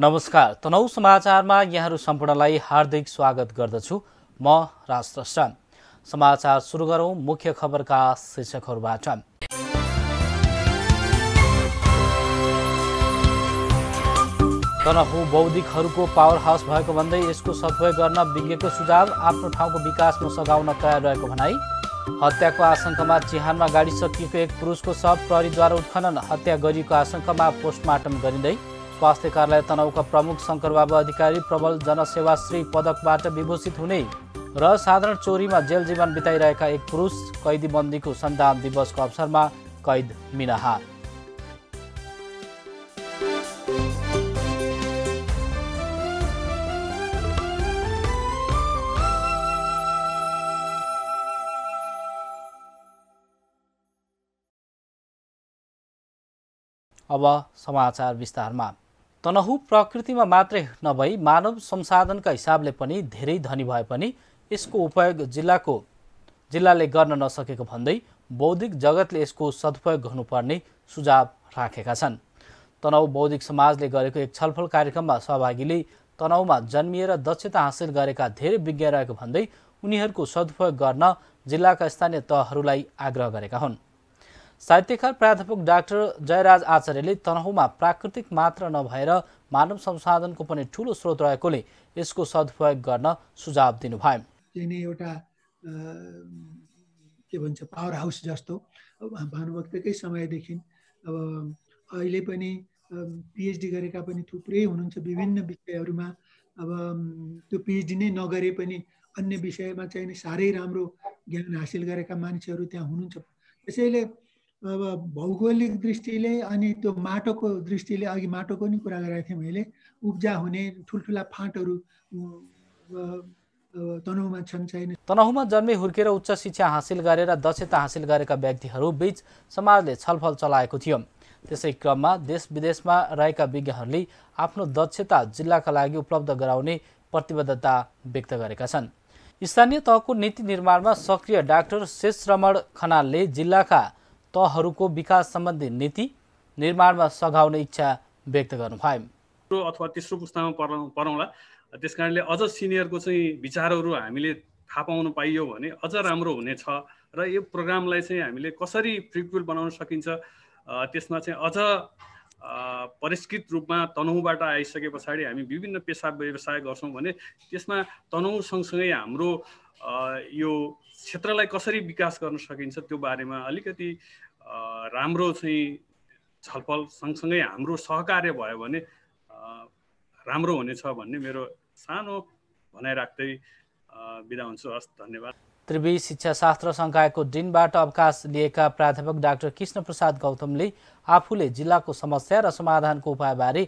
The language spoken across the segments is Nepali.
नमस्कार तनौ समाचारमा यहाँहरू सम्पूर्णलाई हार्दिक स्वागत गर्दछु म राष्ट्र समाचार सुरु गरौँ मुख्य खबरका शीर्षकहरूबाट तनहु बौद्धिकहरूको पावर हाउस भएको भन्दै यसको सदुपयोग गर्न विज्ञको सुझाव आफ्नो ठाउँको विकासमा सघाउन तयार रहेको भनाई हत्याको आशंकामा चिहानमा गाडी सकिएको एक पुरुषको शव प्रहरीद्वारा उत्खनन हत्या गरिएको आशंकामा पोस्टमार्टम गरिँदै स्वास्थ्य कार्यालय तनहुका प्रमुख शङ्करबाबु अधिकारी प्रबल श्री पदकबाट विभूषित हुने र साधारण चोरीमा जेल जीवन बिताइरहेका एक पुरुष कैदीबन्दीको सन्तान दिवसको अवसरमा कैद मिनाहा अब समाचार विस्तारमा तनहु प्रकृतिमा मात्रै नभई मानव संसाधनका हिसाबले पनि धेरै धनी भए पनि यसको उपयोग जिल्लाको जिल्लाले गर्न नसकेको भन्दै बौद्धिक जगतले यसको सदुपयोग गर्नुपर्ने सुझाव राखेका छन् तनहु बौद्धिक समाजले गरेको एक छलफल कार्यक्रममा सहभागीले तनहुमा जन्मिएर दक्षता हासिल गरेका धेरै विज्ञ रहेको भन्दै उनीहरूको सदुपयोग गर्न जिल्लाका स्थानीय तहहरूलाई आग्रह गरेका हुन् साहित्यकार प्राध्यापक डाक्टर जयराज आचार्यले तनहुमा प्राकृतिक मात्र नभएर मानव संसाधनको पनि ठुलो स्रोत रहेकोले यसको सदुपयोग गर्न सुझाव दिनुभयो एउटा के भन्छ पावर हाउस जस्तो भानुभक्तकै समयदेखि अब अहिले पनि पिएचडी गरेका पनि थुप्रै हुनुहुन्छ विभिन्न विषयहरूमा अब त्यो पिएचडी नै नगरे पनि अन्य विषयमा चाहिँ साह्रै राम्रो ज्ञान हासिल गरेका मान्छेहरू त्यहाँ हुनुहुन्छ त्यसैले अब भौगोलिक दृष्टिले अनि त्यो माटोको दृष्टिले अघि माटोको नि कुरा गरेको थिएँ मैले उब्जा हुने ठुल्ठुला फाँटहरू तनहुमा छन् छैन तनहुमा जन्मे हुर्केर उच्च शिक्षा हासिल गरेर दक्षता हासिल गरेका व्यक्तिहरू बिच समाजले छलफल चलाएको थियो त्यसै क्रममा देश विदेशमा रहेका विज्ञहरूले आफ्नो दक्षता जिल्लाका लागि उपलब्ध गराउने प्रतिबद्धता व्यक्त गरेका छन् स्थानीय तहको नीति निर्माणमा सक्रिय डाक्टर शेष रमण खनालले जिल्लाका तहहरूको विकास सम्बन्धी नीति निर्माणमा सघाउने इच्छा व्यक्त गर्नुभयो अथवा तेस्रो पुस्तामा पढाउ पढाउँला त्यस कारणले अझ सिनियरको चाहिँ विचारहरू हामीले थाहा पाउन पाइयो भने अझ राम्रो हुनेछ र यो प्रोग्रामलाई चाहिँ हामीले कसरी प्रिक्वेल बनाउन सकिन्छ त्यसमा चाहिँ अझ परिष्कृत रूपमा तनहुबाट आइसके पछाडि हामी विभिन्न पेसा व्यवसाय गर्छौँ भने त्यसमा तनहुँ सँगसँगै हाम्रो यो क्षेत्रलाई कसरी विकास गर्न सकिन्छ त्यो बारेमा अलिकति राम्रो चाहिँ छलफल सँगसँगै हाम्रो सहकार्य भयो भने राम्रो हुनेछ भन्ने मेरो सानो भनाइ राख्दै बिदा हुन्छु हस् धन्यवाद त्रिवी शास्त्र संकायको दिनबाट अवकाश लिएका प्राध्यापक डाक्टर कृष्ण प्रसाद गौतमले आफूले जिल्लाको समस्या र समाधानको उपायबारे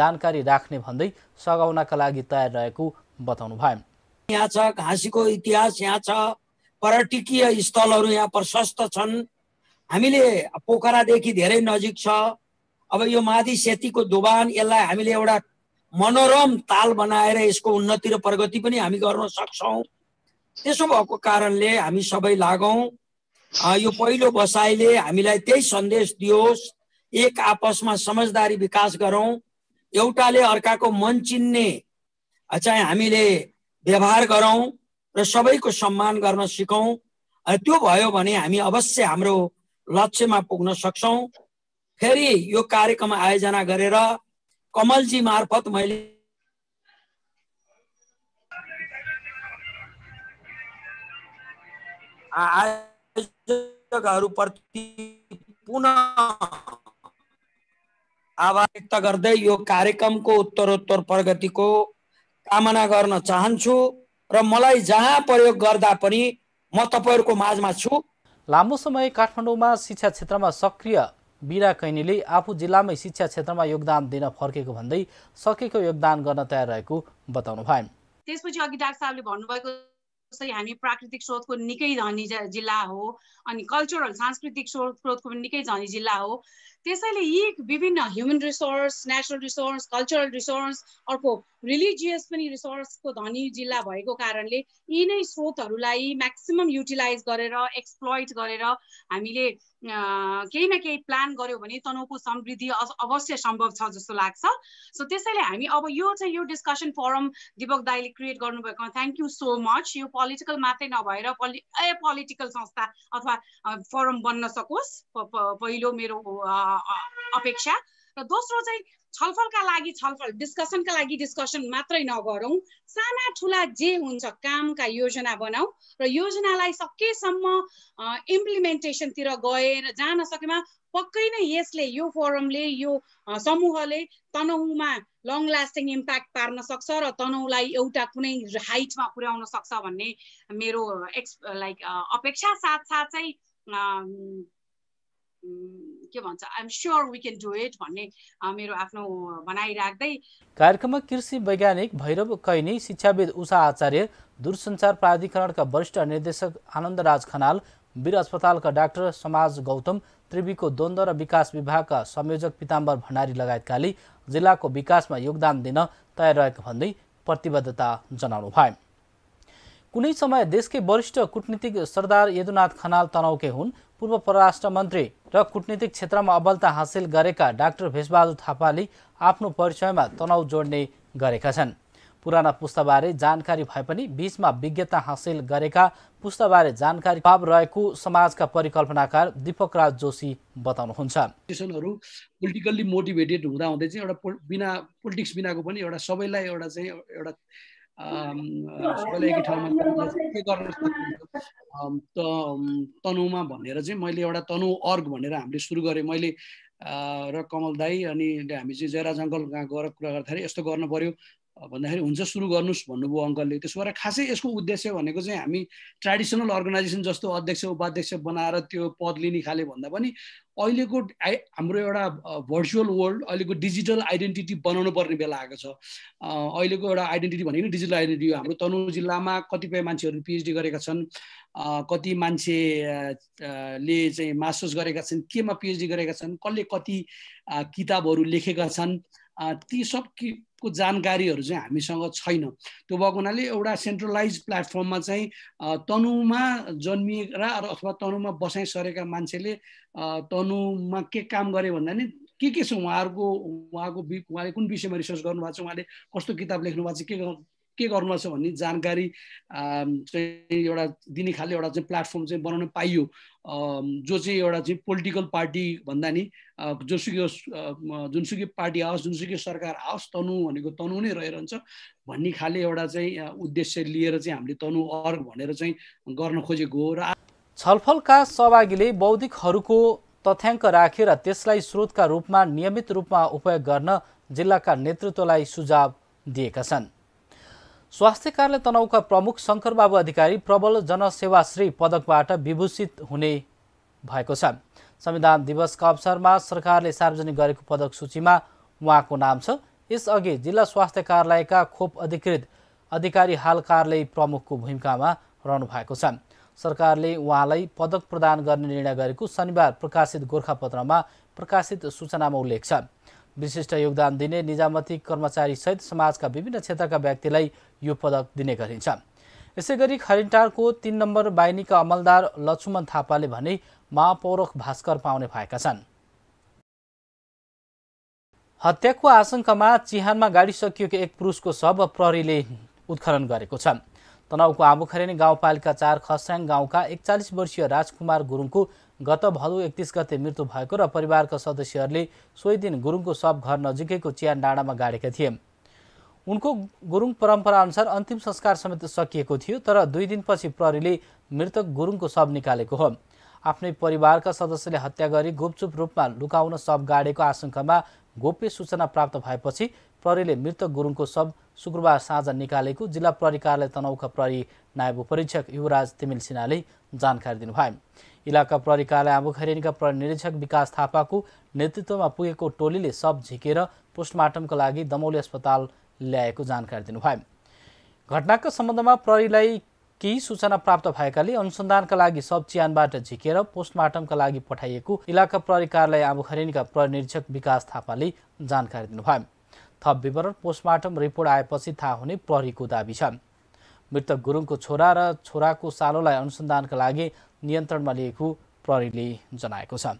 जानकारी राख्ने भन्दै सघाउनका लागि तयार रहेको बताउनु भयो यहाँ छ घाँसीको इतिहास यहाँ छ पर्यटकीय स्थलहरू यहाँ प्रशस्त छन् हामीले पोखरादेखि धेरै नजिक छ अब यो माधि सेतीको दोबान यसलाई हामीले एउटा मनोरम ताल बनाएर यसको उन्नति र प्रगति पनि हामी गर्न सक्छौँ त्यसो भएको कारणले हामी सबै लागौँ यो पहिलो बसाइले हामीलाई त्यही सन्देश दियोस् एक आपसमा समझदारी विकास गरौँ एउटाले अर्काको मन चिन्ने चाहिँ हामीले व्यवहार गरौँ र सबैको सम्मान गर्न सिकौँ त्यो भयो भने हामी अवश्य हाम्रो लक्ष्यमा पुग्न सक्छौँ फेरि यो कार्यक्रम आयोजना गरेर कमलजी मार्फत मैले आयोजकहरूप्रति पुनः आभार व्यक्त गर्दै यो कार्यक्रमको उत्तरोत्तर प्रगतिको कामना गर्न चाहन्छु र मलाई जहाँ प्रयोग गर्दा पनि म तपाईँहरूको माझमा छु लामो समय काठमाडौँमा शिक्षा क्षेत्रमा सक्रिय बिरा कैनीले आफू जिल्लामै शिक्षा क्षेत्रमा योगदान दिन फर्केको भन्दै सकेको योगदान गर्न तयार रहेको बताउनु भयो त्यसपछि अघि डाक्टर साहबले भन्नुभएको जस्तै हामी प्राकृतिक स्रोतको निकै धनी जिल्ला हो अनि कल्चरल सांस्कृतिक स्रोत स्रोतको पनि निकै धनी जिल्ला हो त्यसैले यी विभिन्न human resource natural resource cultural resource अर्को रिलिजियस पनि रिसोर्सको धनी जिल्ला भएको कारणले यी नै स्रोतहरूलाई म्याक्सिमम् युटिलाइज गरेर एक्सप्लोइट गरेर हामीले केही न केही प्लान गर्यो भने तनहुको समृद्धि अवश्य सम्भव छ जस्तो लाग्छ सो त्यसैले हामी अब यो चाहिँ यो डिस्कसन फोरम दिपक दाईले क्रिएट गर्नुभएकोमा थ्याङ्क यू सो मच यो पोलिटिकल मात्रै नभएर पोलि ए पोलिटिकल संस्था अथवा फोरम बन्न सकोस् पहिलो मेरो अपेक्षा र दोस्रो चाहिँ छलफलका लागि छलफल डिस्कसनका लागि डिस्कसन मात्रै नगरौँ साना ठुला जे हुन्छ कामका योजना बनाऊ र योजनालाई सकेसम्म इम्प्लिमेन्टेसनतिर गएर जान सकेमा पक्कै नै यसले यो फोरमले यो समूहले तनहुमा लङ लास्टिङ इम्प्याक्ट पार्न सक्छ र तनहुलाई एउटा कुनै हाइटमा पुर्याउन सक्छ भन्ने मेरो एक्स लाइक अपेक्षा साथसाथै के भन्छ I'm sure we can do it भन्ने मेरो आफ्नो भनाइ राख्दै कार्यक्रममा कृषि वैज्ञानिक भैरव कैनी शिक्षाविद उषा आचार्य दूरसञ्चार प्राधिकरणका वरिष्ठ निर्देशक आनन्द राज खनाल वीर अस्पतालका डाक्टर समाज गौतम त्रिवीको द्वन्द्व र विकास विभागका संयोजक पिताम्बर भण्डारी लगायतकाले जिल्लाको विकासमा योगदान दिन तयार रहेको भन्दै प्रतिबद्धता जनाउनु भए कुनै समय देशकै वरिष्ठ कुटनीतिक सरदार यदुनाथ खनाल तनाउकै हुन् पूर्व परराष्ट्र मन्त्री र कूटनीतिक क्षेत्रमा अबलता हासिल गरेका डाक्टर भेषबहादुर थापाले आफ्नो परिचयमा तनाउ जोड्ने गरेका छन् पुराना पुस्ताबारे जानकारी भए पनि बिचमा विज्ञता हासिल गरेका पुस्ताबारे जानकारी अभाव रहेको समाजका परिकल्पनाकार दीपक राज जोशी बताउनुहुन्छ पोलिटिकल्ली मोटिभेटेड हुँदाहुँदै चाहिँ एउटा बिना पोलिटिक्स बिनाको पनि एउटा सबैलाई एउटा चाहिँ एउटा सबैलाई गर्न त तनहुमा भनेर चाहिँ मैले एउटा तनु अर्ग भनेर हामीले सुरु गरेँ मैले र कमल दाई अनि हामी चाहिँ जयराज जङ्गल गएर कुरा गर्दाखेरि यस्तो गर्नु पर्यो भन्दाखेरि हुन्छ सुरु गर्नुहोस् भन्नुभयो अङ्कलले त्यसो भएर खासै यसको उद्देश्य भनेको चाहिँ हामी ट्रेडिसनल अर्गनाइजेसन जस्तो अध्यक्ष उपाध्यक्ष बनाएर त्यो पद लिने खाले भन्दा पनि अहिलेको हाम्रो एउटा भर्चुअल वर्ल्ड अहिलेको डिजिटल आइडेन्टिटी बनाउनु पर्ने बेला आएको छ अहिलेको एउटा आइडेन्टिटी भनेको डिजिटल आइडेन्टिटी हो हाम्रो तनहुँ जिल्लामा कतिपय मान्छेहरू पिएचडी गरेका छन् कति मान्छे ले चाहिँ मास्टर्स गरेका छन् केमा पिएचडी गरेका छन् कसले कति किताबहरू लेखेका छन् ती सब को जानकारीहरू चाहिँ हामीसँग छैन त्यो भएको हुनाले एउटा सेन्ट्रलाइज प्लेटफर्ममा चाहिँ तनुमा जन्मिएका अथवा तनुमा बसाइ सरेका मान्छेले तनुमा के काम गरे भन्दा नि के के छ उहाँहरूको उहाँको उहाँले कुन विषयमा रिसर्च गर्नुभएको छ उहाँले कस्तो किताब लेख्नु भएको छ के के गर्नुपर्छ भन्ने जानकारी चाहिँ एउटा दिने खाले एउटा चाहिँ प्लेटफर्म चाहिँ बनाउन पाइयो जो चाहिँ एउटा चाहिँ पोलिटिकल पार्टी भन्दा नि जोसुकै जुनसुकै पार्टी आओस् जुनसुकै सरकार आओस् तनु भनेको तनु नै रहिरहन्छ भन्ने खाले एउटा चाहिँ उद्देश्य लिएर चाहिँ हामीले तनु अर्ग भनेर चाहिँ गर्न खोजेको हो र छलफलका सहभागीले बौद्धिकहरूको तथ्याङ्क राखेर रा त्यसलाई स्रोतका रूपमा नियमित रूपमा उपयोग गर्न जिल्लाका नेतृत्वलाई सुझाव दिएका छन् स्वास्थ्य कार्यालय तनहुका प्रमुख शङ्करबाबु अधिकारी प्रबल जनसेवा श्री पदकबाट विभूषित हुने भएको छ संविधान दिवसका अवसरमा सरकारले सार्वजनिक गरेको पदक सूचीमा उहाँको नाम छ यसअघि जिल्ला स्वास्थ्य कार्यालयका खोप अधिकृत अधिकारी हाल कार्यालय प्रमुखको भूमिकामा रहनु भएको छ सरकारले उहाँलाई पदक प्रदान गर्ने निर्णय गरेको शनिबार प्रकाशित गोर्खापत्रमा प्रकाशित सूचनामा उल्लेख छ विशिष्ट योगदान दिने निजामती कर्मचारी सहित समाजका विभिन्न क्षेत्रका व्यक्तिलाई यो पदक दिने गरिन्छ यसै गरी खरिन्टारको तिन नम्बर बाहिनीका अमलदार लक्ष्मण थापाले भने महापौरख भास्कर पाउने भएका छन् हत्याको आशंकामा चिहानमा गाडी सकिएको एक पुरुषको शव प्रहरीले उत्खनन गरेको छ तनाउको आबुखरेनी गाउँपालिका चार खस्याङ गाउँका एकचालिस वर्षीय राजकुमार गुरुङको गत भदौ एकतिस गते मृत्यु भएको र परिवारका सदस्यहरूले सोही दिन गुरुङको सब घर नजिकैको चियान डाँडामा गाडेका थिए उनको गुरुङ परम्पराअनुसार अन्तिम संस्कार समेत सकिएको थियो तर दुई दिनपछि प्रहरीले मृतक गुरुङको शब निकालेको हो आफ्नै परिवारका सदस्यले हत्या गरी गुपचुप रूपमा लुकाउन शब गाडेको आशंकामा गोप्य सूचना प्राप्त भएपछि प्रहरीले मृतक गुरुङको शब शुक्रबार साँझ निकालेको जिल्ला प्रहरी कार्यालय तनहुका प्रहरी नायब उपरीक्षक युवराज तिमिल सिन्हाले जानकारी दिनुभयो इलाका प्रहरी कार्यालय आबुखैरेनीका प्रहरी निरीक्षक विकास थापाको नेतृत्वमा पुगेको टोलीले सब झिकेर पोस्टमार्टमका लागि दमौली अस्पताल ल्याएको जानकारी दिनुभयो घटनाको सम्बन्धमा प्रहरीलाई केही सूचना प्राप्त भएकाले अनुसन्धानका लागि सब चियानबाट झिकेर पोस्टमार्टमका लागि पठाइएको इलाका प्रहरी कार्यालय प्रहरी निरीक्षक विकास थापाले जानकारी दिनुभयो थप विवरण पोस्टमार्टम रिपोर्ट आएपछि थाहा हुने प्रहरीको दावी छ मृतक गुरुङको छोरा र छोराको सालोलाई अनुसन्धानका लागि नियन्त्रणमा लिएको प्रहरीले जनाएको छ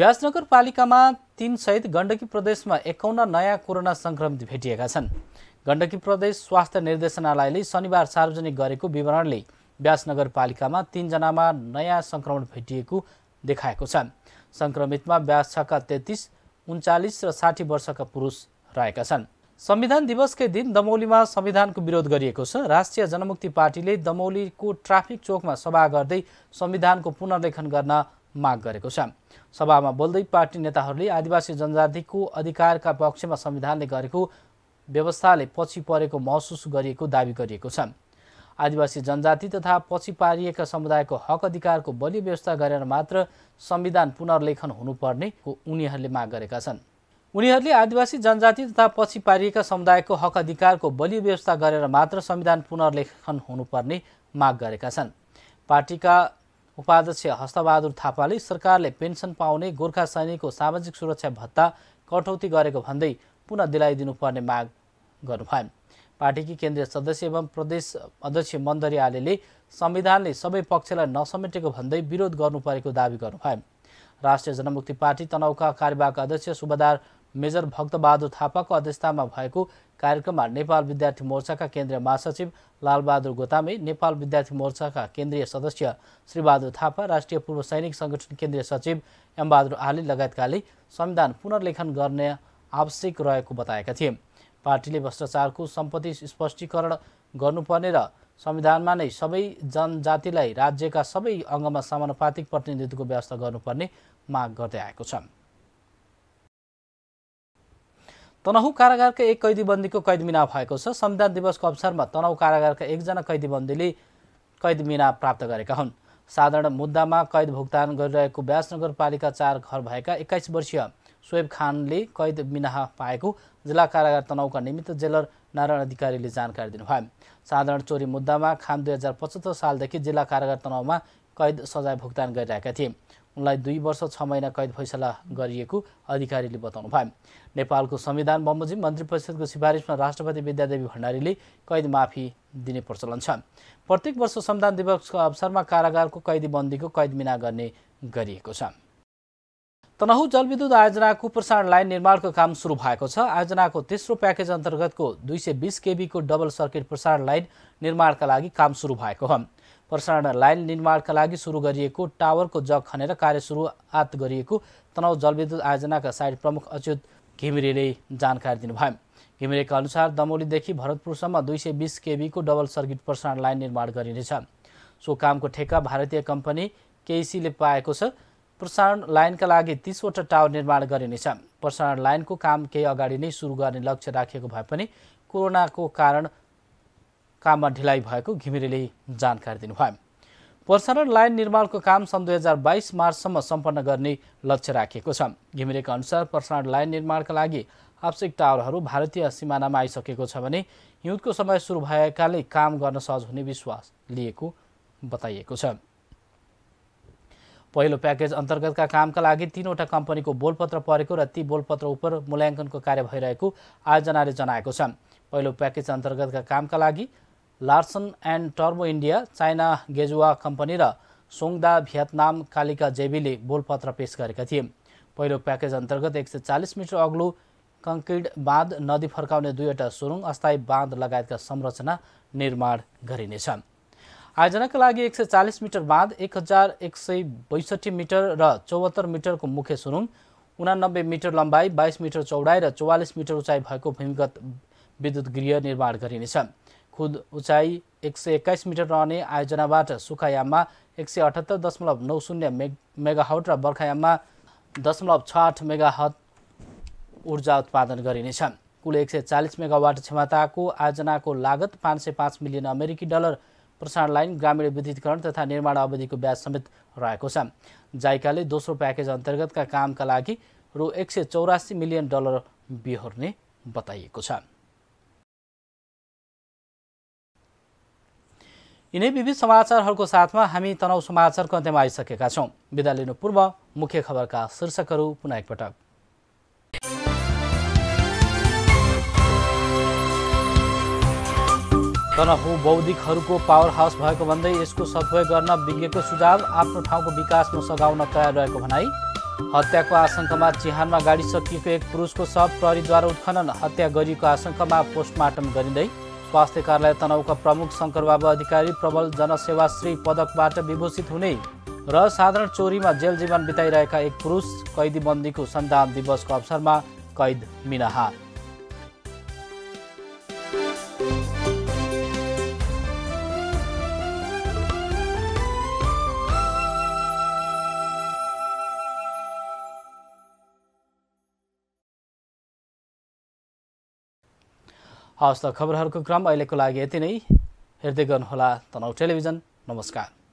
ब्यास नगरपालिकामा सहित गण्डकी प्रदेशमा एकाउन्न नयाँ कोरोना सङ्क्रमित भेटिएका छन् गण्डकी प्रदेश स्वास्थ्य निर्देशनालयले शनिबार सार्वजनिक गरेको विवरणले ब्यास नगरपालिकामा तिनजनामा नयाँ सङ्क्रमण भेटिएको देखाएको छ सङ्क्रमितमा ब्यास छका तेत्तिस उन्चालिस र साठी वर्षका पुरुष रहेका छन् संविधान दिवसकै दिन दमौलीमा संविधानको विरोध गरिएको छ राष्ट्रिय जनमुक्ति पार्टीले दमौलीको ट्राफिक चोकमा सभा गर्दै संविधानको पुनर्लेखन गर्न माग गरेको छ सभामा बोल्दै पार्टी नेताहरूले आदिवासी जनजातिको अधिकारका पक्षमा संविधानले गरेको व्यवस्थाले पछि परेको महसुस गरिएको दावी गरिएको छ आदिवासी जनजाति तथा पछि पारिएका समुदायको हक अधिकारको बलियो व्यवस्था गरेर मात्र संविधान पुनर्लेखन हुनुपर्ने उनीहरूले माग गरेका छन् उनीहरूले आदिवासी जनजाति तथा पछि पारिएका समुदायको हक अधिकारको बलियो व्यवस्था गरेर मात्र संविधान पुनर्लेखन हुनुपर्ने माग गरेका छन् पार्टीका उपाध्यक्ष हस्तबहादुर थापाले सरकारले पेन्सन पाउने गोर्खा सैनिकको सामाजिक सुरक्षा भत्ता कटौती गरेको भन्दै पुनः दिलाइदिनुपर्ने माग गर्नुभयो पार्टीकी केन्द्रीय सदस्य एवं प्रदेश अध्यक्ष मन्दरी आलेले संविधानले सबै पक्षलाई नसमेटेको भन्दै विरोध गर्नु परेको दावी गर्नुभयो राष्ट्रिय जनमुक्ति पार्टी तनाउका कार्यवाहक अध्यक्ष सुबदार मेजर भक्तबहादुर थापाको अध्यक्षतामा भएको कार्यक्रममा नेपाल विद्यार्थी मोर्चाका केन्द्रीय महासचिव लालबहादुर गोतामे नेपाल विद्यार्थी मोर्चाका केन्द्रीय सदस्य श्रीबहादुर थापा राष्ट्रिय पूर्व सैनिक सङ्गठन केन्द्रीय सचिव एमबहादुर आली लगायतकाले संविधान पुनर्लेखन गर्ने आवश्यक रहेको बताएका थिए पार्टीले भ्रष्टाचारको सम्पत्ति स्पष्टीकरण गर्नुपर्ने र संविधानमा नै सबै जनजातिलाई राज्यका सबै अङ्गमा समानुपातिक प्रतिनिधित्वको व्यवस्था गर्नुपर्ने माग गर्दै आएको छ तनहु कारागारका एक कैदीबन्दीको कैदमिना भएको छ संविधान दिवसको अवसरमा तनहु कारागारका एकजना कैदीबन्दीले कैदमिना प्राप्त गरेका हुन् साधारण मुद्दामा कैद भुक्तान गरिरहेको ब्यास नगरपालिका चार घर भएका एक्काइस वर्षीय सोएब खानले कैद मिना पाएको जिल्ला कारागार तनाउका निमित्त जेलर नारायण अधिकारीले जानकारी दिनुभयो साधारण चोरी मुद्दामा खान दुई हजार पचहत्तर सालदेखि जिल्ला कारागार तनाउमा कैद सजाय भुक्तान गरिरहेका थिए उनलाई दुई वर्ष छ महिना कैद फैसला गरिएको अधिकारीले बताउनु भयो नेपालको संविधान बमोजिम मन्त्री परिषदको सिफारिसमा राष्ट्रपति विद्यादेवी भण्डारीले कैद माफी दिने प्रचलन छ प्रत्येक वर्ष संविधान दिवसको अवसरमा कारागारको कैदी बन्दीको कैद मिना गर्ने गरिएको छ तनहु जलविद्युत आयोजनाको प्रसारण लाइन निर्माणको काम सुरु भएको छ आयोजनाको तेस्रो प्याकेज अन्तर्गतको दुई सय बिस केबीको डबल सर्किट प्रसारण लाइन निर्माणका लागि काम सुरु भएको हो प्रसारण लाइन निर्माणका लागि सुरु गरिएको टावरको जग खनेर कार्य सुरुवात गरिएको तनहु जलविद्युत आयोजनाका साइड प्रमुख अच्युत घिमिरेले जानकारी दिनुभयो घिमिरेका अनुसार दमौलीदेखि भरतपुरसम्म दुई सय बिस केबीको डबल सर्किट प्रसारण लाइन निर्माण गरिनेछ सो कामको ठेक्का भारतीय कम्पनी केसीले पाएको छ प्रसारण लाइनका लागि तिसवटा टावर निर्माण गरिनेछ प्रसारण लाइनको काम केही अगाडि नै सुरु गर्ने लक्ष्य राखिएको भए पनि कोरोनाको कारण काममा ढिलाइ भएको घिमिरेले जानकारी दिनुभयो प्रसारण लाइन निर्माणको काम सन् दुई हजार बाइस मार्चसम्म सम्पन्न गर्ने लक्ष्य राखिएको छ घिमिरेका अनुसार प्रसारण लाइन निर्माणका लागि आवश्यक टावरहरू भारतीय सिमानामा आइसकेको छ भने हिउँदको समय सुरु भएकाले काम गर्न सहज हुने विश्वास लिएको बताइएको छ पहिलो प्याकेज अन्तर्गतका कामका लागि तीनवटा कम्पनीको बोलपत्र परेको र ती बोलपत्र उप मूल्याङ्कनको कार्य भइरहेको आयोजनाले जनाएको छ पहिलो प्याकेज अन्तर्गतका कामका लागि लार्सन एन्ड टर्मो इन्डिया चाइना गेजुवा कम्पनी र सोङदा भियतनाम कालिका जेबीले बोलपत्र पेश गरेका थिए पहिलो प्याकेज अन्तर्गत एक सय चालिस मिटर अग्लो कङ्क्रिट बाँध नदी फर्काउने दुईवटा सुरुङ अस्थायी बाँध लगायतका संरचना निर्माण गरिनेछ आयोजनाका लागि एक सय चालिस मिटर बाँध एक हजार एक सय बैसठी मिटर र चौहत्तर मिटरको मुख्य सुरुङ उनानब्बे मिटर लम्बाइ बाइस मिटर चौडाइ र चौवालिस मिटर उचाइ भएको भूमिगत विद्युत गृह निर्माण गरिनेछ खुद उचाइ एक सय एक्काइस मिटर रहने आयोजनाबाट सुखायाममा एक सय अठहत्तर दशमलव नौ शून्य मे मेगाहट र बर्खायाममा दशमलव छ आठ मेगाहट ऊर्जा उत्पादन गरिनेछ कुल एक सय चालिस मेगावाट क्षमताको आयोजनाको लागत पाँच सय पाँच मिलियन अमेरिकी डलर प्रसारण लाइन ग्रामीण विद्युतीकरण तथा निर्माण अवधिको ब्याज समेत रहेको छ जाइकाले दोस्रो प्याकेज अन्तर्गतका कामका लागि रु एक सय चौरासी मिलियन डलर बिहोर्ने बताइएको छ यिनै विविध समाचारहरूको साथमा हामी तनाउ समाचारको अन्त्यमा आइसकेका छौँ विदा लिनु पूर्व मुख्य खबरका शीर्षकहरू पुनः एकपटक तनहु बौद्धिकहरूको पावर हाउस भएको भन्दै यसको सदुपयोग गर्न विज्ञको सुझाव आफ्नो ठाउँको विकासमा सघाउन तयार रहेको भनाई हत्याको आशंकामा चिहानमा गाडी सकिएको एक पुरुषको सब प्रहरीद्वारा उत्खनन हत्या गरिएको आशंकामा पोस्टमार्टम गरिँदै स्वास्थ्य कार्यालय तनहुका प्रमुख शङ्करबाबु अधिकारी प्रबल श्री पदकबाट विभूषित हुने र साधारण चोरीमा जेल जीवन बिताइरहेका एक पुरुष कैदीबन्दीको सन्तान दिवसको अवसरमा कैद मिनाहा हवस् त खबरहरूको क्रम अहिलेको लागि यति नै हेर्दै गर्नुहोला तनहु टेलिभिजन नमस्कार